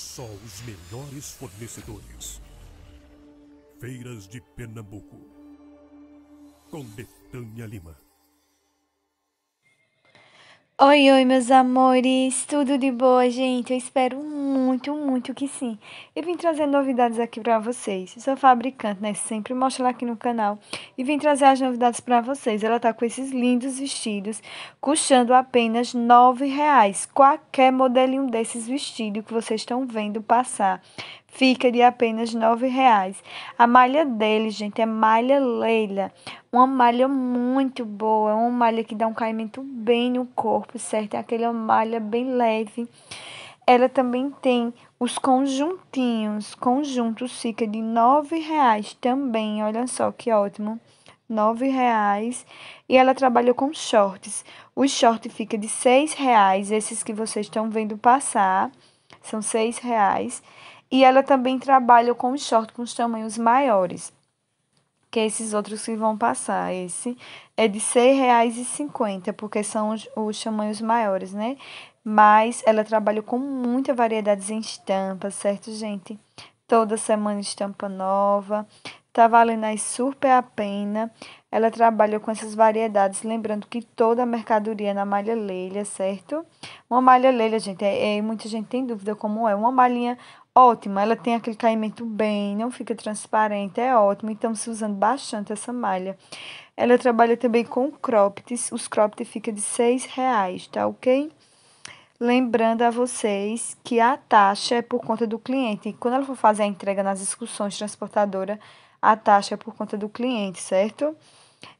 Só os melhores fornecedores. Feiras de Pernambuco. Com Betânia Lima. Oi, oi, meus amores, tudo de boa, gente? Eu espero muito, muito que sim. Eu vim trazer novidades aqui para vocês. Eu sou fabricante, né? Sempre mostro lá aqui no canal. E vim trazer as novidades para vocês. Ela tá com esses lindos vestidos, custando apenas nove reais. Qualquer modelinho desses vestidos que vocês estão vendo passar fica de apenas nove reais. A malha dele, gente, é malha Leila. Uma malha muito boa, é uma malha que dá um caimento bem no corpo, certo? É aquela malha bem leve. Ela também tem os conjuntinhos. Conjunto fica de nove reais também. Olha só que ótimo. nove reais e ela trabalhou com shorts. O short fica de seis reais, esses que vocês estão vendo passar, são seis reais. E ela também trabalha com short com os tamanhos maiores que é esses outros que vão passar. Esse é de R$ 6,50, porque são os, os tamanhos maiores, né? Mas ela trabalha com muita variedade em estampas, certo, gente? Toda semana estampa nova. Tá valendo aí super a pena. Ela trabalha com essas variedades, lembrando que toda a mercadoria é na malha leila certo? Uma malha leila gente, é, é, muita gente tem dúvida como é. Uma malhinha, Ótima, ela tem aquele caimento bem, não fica transparente, é ótimo. Então, se usando bastante essa malha. Ela trabalha também com cropped, os cropped fica de seis reais, tá ok? Lembrando a vocês que a taxa é por conta do cliente. Quando ela for fazer a entrega nas excursões transportadora, a taxa é por conta do cliente, certo?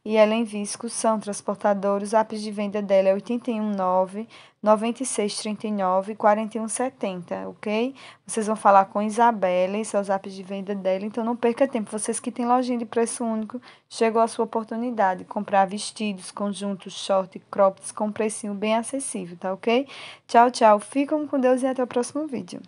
e ela Visco são transportadores. O Apps de venda dela é 819 9639 4170, ok? Vocês vão falar com Isabela, e seus apps de venda dela, então não perca tempo. Vocês que têm lojinha de preço único, chegou a sua oportunidade. Comprar vestidos, conjuntos, short, crops com um precinho bem acessível, tá ok? Tchau, tchau. Ficam com Deus e até o próximo vídeo.